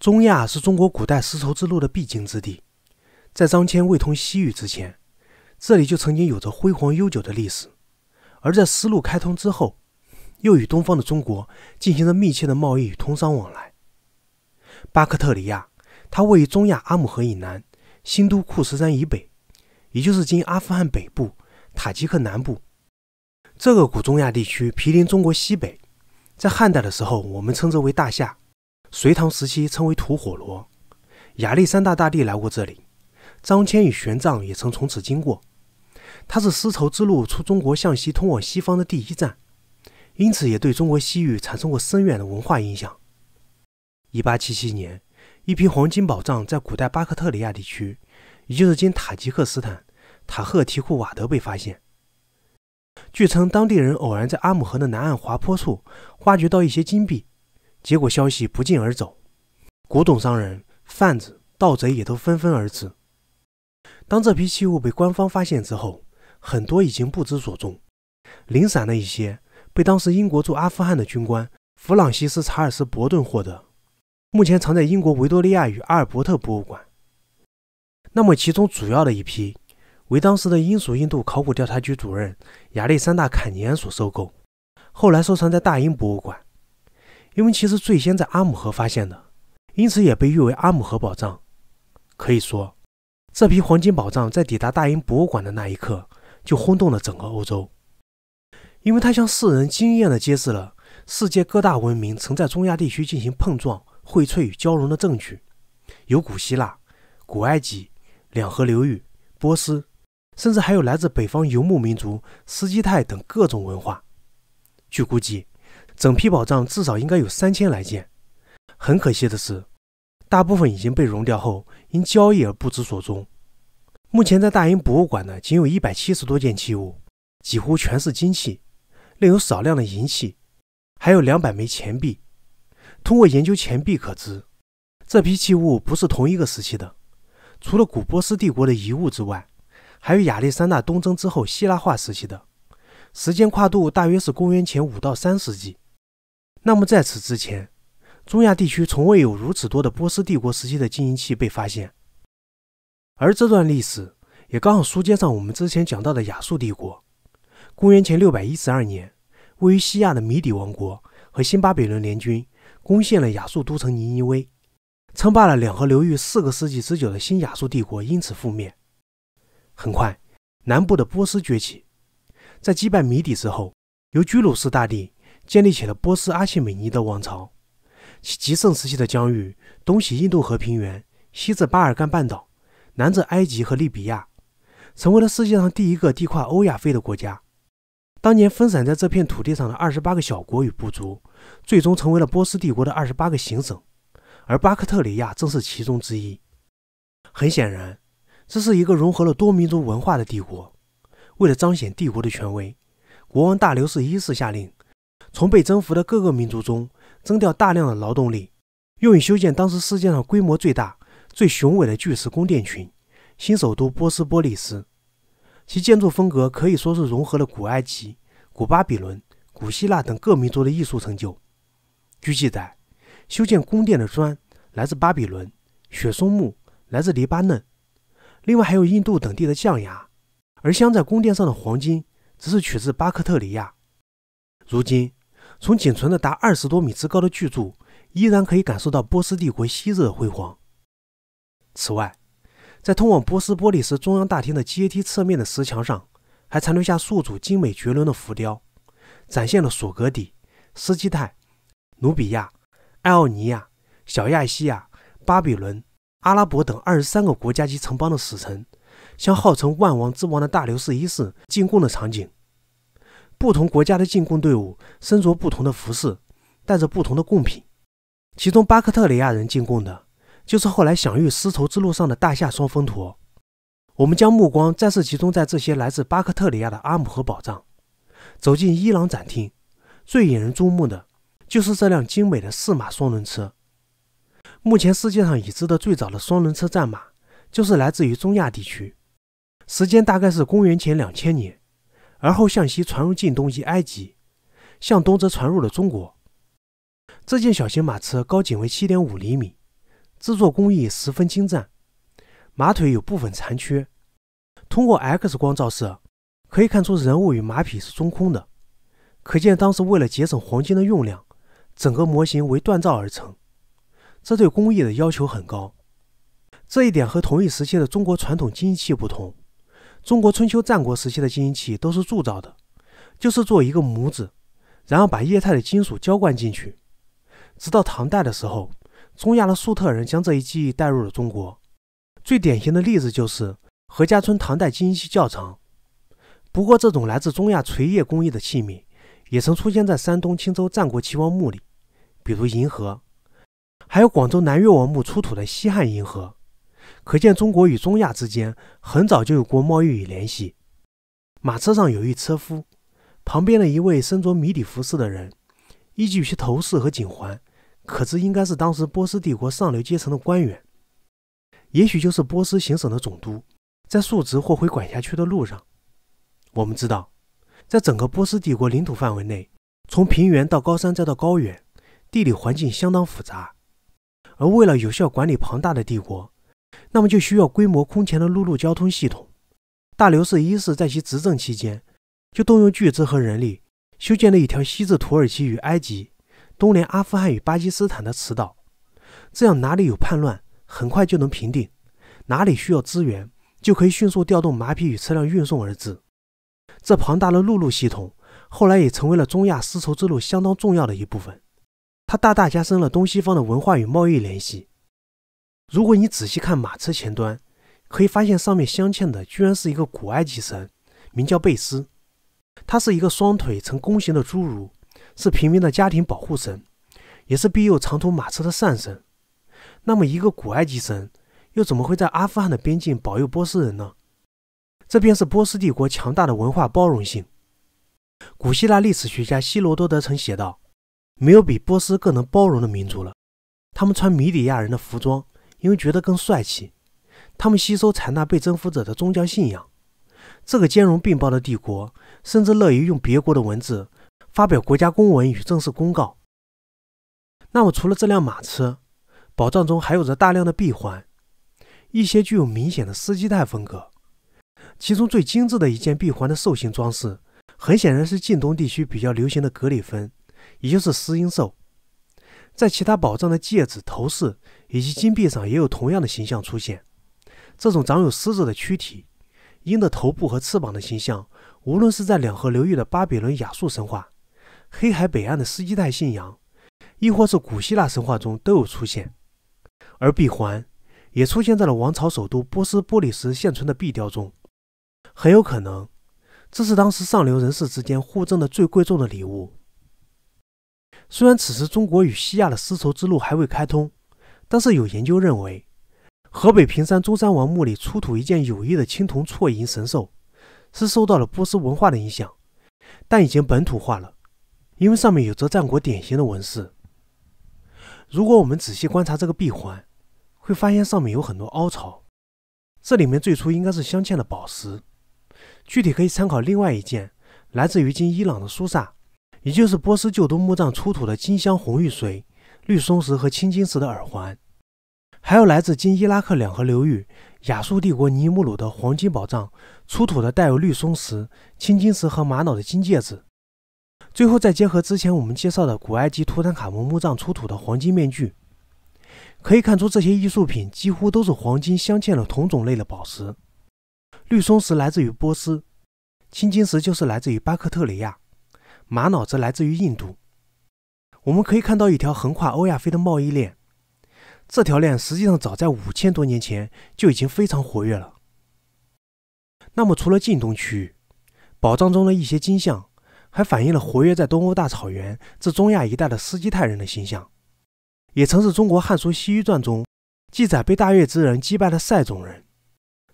中亚是中国古代丝绸之路的必经之地，在张骞未通西域之前，这里就曾经有着辉煌悠久的历史；而在丝路开通之后，又与东方的中国进行着密切的贸易与通商往来。巴克特里亚，它位于中亚阿姆河以南、新都库什山以北，也就是今阿富汗北部、塔吉克南部。这个古中亚地区毗邻中国西北，在汉代的时候，我们称之为大夏。隋唐时期称为吐火罗，亚历山大大帝来过这里，张骞与玄奘也曾从此经过。它是丝绸之路出中国向西通往西方的第一站，因此也对中国西域产生过深远的文化影响。一八七七年，一批黄金宝藏在古代巴克特里亚地区，也就是今塔吉克斯坦塔赫提库瓦德被发现。据称，当地人偶然在阿姆河的南岸滑坡处挖掘到一些金币。结果消息不胫而走，古董商人、贩子、盗贼也都纷纷而至。当这批器物被官方发现之后，很多已经不知所踪，零散的一些被当时英国驻阿富汗的军官弗朗西斯·查尔斯·伯顿获得，目前藏在英国维多利亚与阿尔伯特博物馆。那么，其中主要的一批为当时的英属印度考古调查局主任亚历山大·坎尼安所收购，后来收藏在大英博物馆。因为其实最先在阿姆河发现的，因此也被誉为阿姆河宝藏。可以说，这批黄金宝藏在抵达大英博物馆的那一刻，就轰动了整个欧洲，因为它向世人惊艳地揭示了世界各大文明曾在中亚地区进行碰撞、荟萃与交融的证据，有古希腊、古埃及两河流域、波斯，甚至还有来自北方游牧民族斯基泰等各种文化。据估计。整批宝藏至少应该有三千来件，很可惜的是，大部分已经被熔掉后，因交易而不知所踪。目前在大英博物馆的仅有一百七十多件器物，几乎全是金器，另有少量的银器，还有两百枚钱币。通过研究钱币可知，这批器物不是同一个时期的。除了古波斯帝国的遗物之外，还有亚历山大东征之后希腊化时期的，时间跨度大约是公元前五到三世纪。那么，在此之前，中亚地区从未有如此多的波斯帝国时期的金银器被发现，而这段历史也刚好书接上我们之前讲到的亚述帝国。公元前612年，位于西亚的米底王国和新巴比伦联军攻陷了亚述都城尼尼微，称霸了两河流域四个世纪之久的新亚述帝国因此覆灭。很快，南部的波斯崛起，在击败米底之后，由居鲁士大帝。建立起了波斯阿契美尼德王朝，其极盛时期的疆域东起印度河平原，西至巴尔干半岛，南至埃及和利比亚，成为了世界上第一个地跨欧亚非的国家。当年分散在这片土地上的二十八个小国与部族，最终成为了波斯帝国的二十八个行省，而巴克特里亚正是其中之一。很显然，这是一个融合了多民族文化的帝国。为了彰显帝国的权威，国王大流士一世下令。从被征服的各个民族中征调大量的劳动力，用以修建当时世界上规模最大、最雄伟的巨石宫殿群——新首都波斯波利斯。其建筑风格可以说是融合了古埃及、古巴比伦、古希腊等各民族的艺术成就。据记载，修建宫殿的砖来自巴比伦，雪松木来自黎巴嫩，另外还有印度等地的象牙，而镶在宫殿上的黄金则是取自巴克特里亚。如今，从仅存的达二十多米之高的巨柱，依然可以感受到波斯帝国昔日的辉煌。此外，在通往波斯波利斯中央大厅的阶梯侧面的石墙上，还残留下数组精美绝伦的浮雕，展现了索格底、斯基泰、努比亚、艾奥尼亚、小亚细亚、巴比伦、阿拉伯等二十三个国家级城邦的使臣，向号称万王之王的大流士一世进贡的场景。不同国家的进贡队伍身着不同的服饰，带着不同的贡品。其中，巴克特里亚人进贡的就是后来享誉丝绸之路上的大夏双峰驼。我们将目光再次集中在这些来自巴克特里亚的阿姆河宝藏。走进伊朗展厅，最引人注目的就是这辆精美的四马双轮车。目前世界上已知的最早的双轮车战马，就是来自于中亚地区，时间大概是公元前两千年。而后向西传入近东及埃及，向东则传入了中国。这件小型马车高仅为七点五厘米，制作工艺十分精湛。马腿有部分残缺，通过 X 光照射可以看出人物与马匹是中空的，可见当时为了节省黄金的用量，整个模型为锻造而成，这对工艺的要求很高。这一点和同一时期的中国传统金器不同。中国春秋战国时期的金银器都是铸造的，就是做一个模子，然后把液态的金属浇灌进去。直到唐代的时候，中亚的粟特人将这一技艺带入了中国。最典型的例子就是何家村唐代金银器窖藏。不过，这种来自中亚垂业工艺的器皿，也曾出现在山东青州战国齐王墓里，比如银河，还有广州南越王墓出土的西汉银河。可见，中国与中亚之间很早就有过贸易与联系。马车上有一车夫，旁边的一位身着迷底服饰的人，依据其头饰和颈环，可知应该是当时波斯帝国上流阶层的官员，也许就是波斯行省的总督，在述职或回管辖区的路上。我们知道，在整个波斯帝国领土范围内，从平原到高山再到高原，地理环境相当复杂，而为了有效管理庞大的帝国。那么就需要规模空前的陆路交通系统。大流士一世在其执政期间，就动用巨资和人力，修建了一条西至土耳其与埃及，东连阿富汗与巴基斯坦的驰道。这样，哪里有叛乱，很快就能平定；哪里需要支援，就可以迅速调动马匹与车辆运送而至。这庞大的陆路系统，后来也成为了中亚丝绸之路相当重要的一部分。它大大加深了东西方的文化与贸易联系。如果你仔细看马车前端，可以发现上面镶嵌的居然是一个古埃及神，名叫贝斯。他是一个双腿呈弓形的侏儒，是平民的家庭保护神，也是庇佑长途马车的善神。那么，一个古埃及神又怎么会在阿富汗的边境保佑波斯人呢？这便是波斯帝国强大的文化包容性。古希腊历史学家希罗多德曾写道：“没有比波斯更能包容的民族了，他们穿米底亚人的服装。”因为觉得更帅气，他们吸收采纳被征服者的宗教信仰。这个兼容并包的帝国，甚至乐于用别国的文字发表国家公文与正式公告。那么，除了这辆马车，宝藏中还有着大量的闭环，一些具有明显的斯基泰风格。其中最精致的一件闭环的兽形装饰，很显然是近东地区比较流行的格里芬，也就是狮鹰兽。在其他宝藏的戒指、头饰以及金币上，也有同样的形象出现。这种长有狮子的躯体、鹰的头部和翅膀的形象，无论是在两河流域的巴比伦、亚述神话，黑海北岸的斯基泰信仰，亦或是古希腊神话中都有出现。而闭环也出现在了王朝首都波斯波利斯现存的壁雕中，很有可能这是当时上流人士之间互赠的最贵重的礼物。虽然此时中国与西亚的丝绸之路还未开通，但是有研究认为，河北平山中山王墓里出土一件有意的青铜错银神兽，是受到了波斯文化的影响，但已经本土化了，因为上面有着战国典型的纹饰。如果我们仔细观察这个闭环，会发现上面有很多凹槽，这里面最初应该是镶嵌了宝石，具体可以参考另外一件来自于今伊朗的苏萨。也就是波斯旧都墓葬出土的金镶红玉髓、绿松石和青金石的耳环，还有来自今伊拉克两河流域亚述帝国尼姆鲁的黄金宝藏出土的带有绿松石、青金石和玛瑙的金戒指。最后再结合之前我们介绍的古埃及图坦卡蒙墓葬出土的黄金面具，可以看出这些艺术品几乎都是黄金镶嵌了同种类的宝石。绿松石来自于波斯，青金石就是来自于巴克特里亚。玛瑙则来自于印度。我们可以看到一条横跨欧亚非的贸易链，这条链实际上早在五千多年前就已经非常活跃了。那么，除了近东区域，宝藏中的一些金像还反映了活跃在东欧大草原至中亚一带的斯基泰人的形象，也曾是中国《汉书西域传》中记载被大月之人击败的塞种人。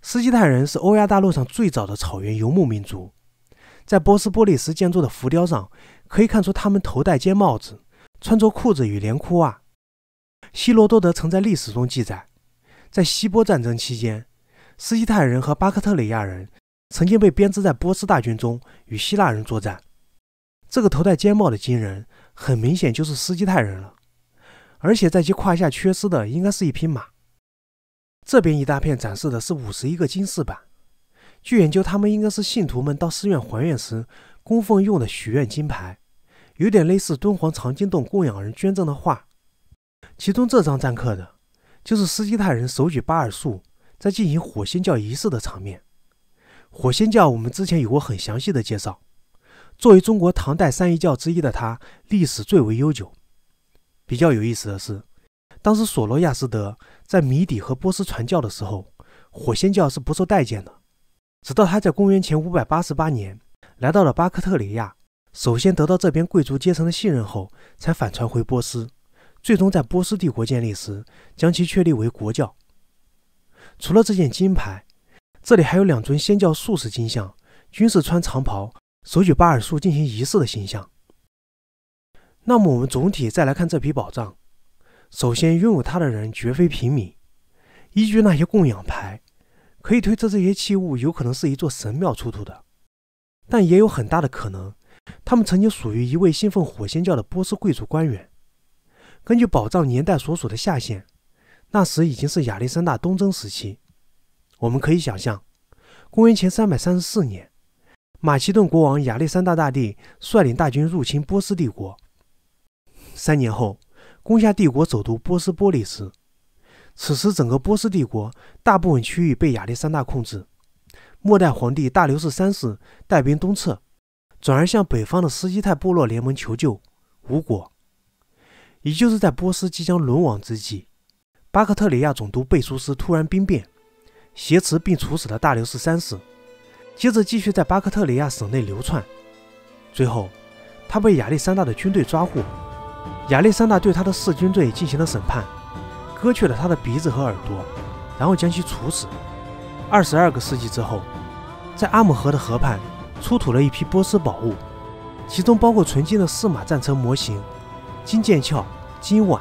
斯基泰人是欧亚大陆上最早的草原游牧民族。在波斯波利斯建筑的浮雕上，可以看出他们头戴尖帽子，穿着裤子与连裤袜。希罗多德曾在历史中记载，在希波战争期间，斯基泰人和巴克特里亚人曾经被编织在波斯大军中与希腊人作战。这个头戴尖帽的金人，很明显就是斯基泰人了。而且在其胯下缺失的，应该是一匹马。这边一大片展示的是五十一个金饰板。据研究，他们应该是信徒们到寺院还愿时供奉用的许愿金牌，有点类似敦煌藏经洞供养人捐赠的画。其中这张篆刻的就是斯基泰人手举巴尔树，在进行火仙教仪式的场面。火仙教，我们之前有过很详细的介绍。作为中国唐代三一教之一的它，历史最为悠久。比较有意思的是，当时索罗亚斯德在米底和波斯传教的时候，火仙教是不受待见的。直到他在公元前五百八十八年来到了巴克特里亚，首先得到这边贵族阶层的信任后，才返传回波斯，最终在波斯帝国建立时，将其确立为国教。除了这件金牌，这里还有两尊先教术士金像，均是穿长袍、手举巴尔术进行仪式的形象。那么我们总体再来看这批宝藏，首先拥有它的人绝非平民，依据那些供养牌。可以推测，这些器物有可能是一座神庙出土的，但也有很大的可能，他们曾经属于一位信奉火仙教的波斯贵族官员。根据宝藏年代所属的下限，那时已经是亚历山大东征时期。我们可以想象，公元前三百三十四年，马其顿国王亚历山大大帝率领大军入侵波斯帝国，三年后攻下帝国首都波斯波利时。此时，整个波斯帝国大部分区域被亚历山大控制。末代皇帝大流士三世带兵东撤，转而向北方的斯基泰部落联盟求救，无果。也就是在波斯即将沦亡之际，巴克特里亚总督贝苏斯突然兵变，挟持并处死了大流士三世，接着继续在巴克特里亚省内流窜，最后他被亚历山大的军队抓获。亚历山大对他的四军队进行了审判。割去了他的鼻子和耳朵，然后将其处死。二十二个世纪之后，在阿姆河的河畔出土了一批波斯宝物，其中包括纯金的四马战车模型、金剑鞘、金碗、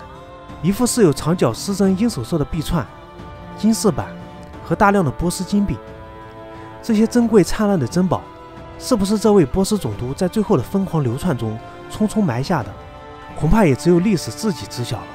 一副饰有长角狮身鹰首兽的臂串、金饰板和大量的波斯金币。这些珍贵灿烂的珍宝，是不是这位波斯总督在最后的疯狂流窜中匆匆埋下的？恐怕也只有历史自己知晓了。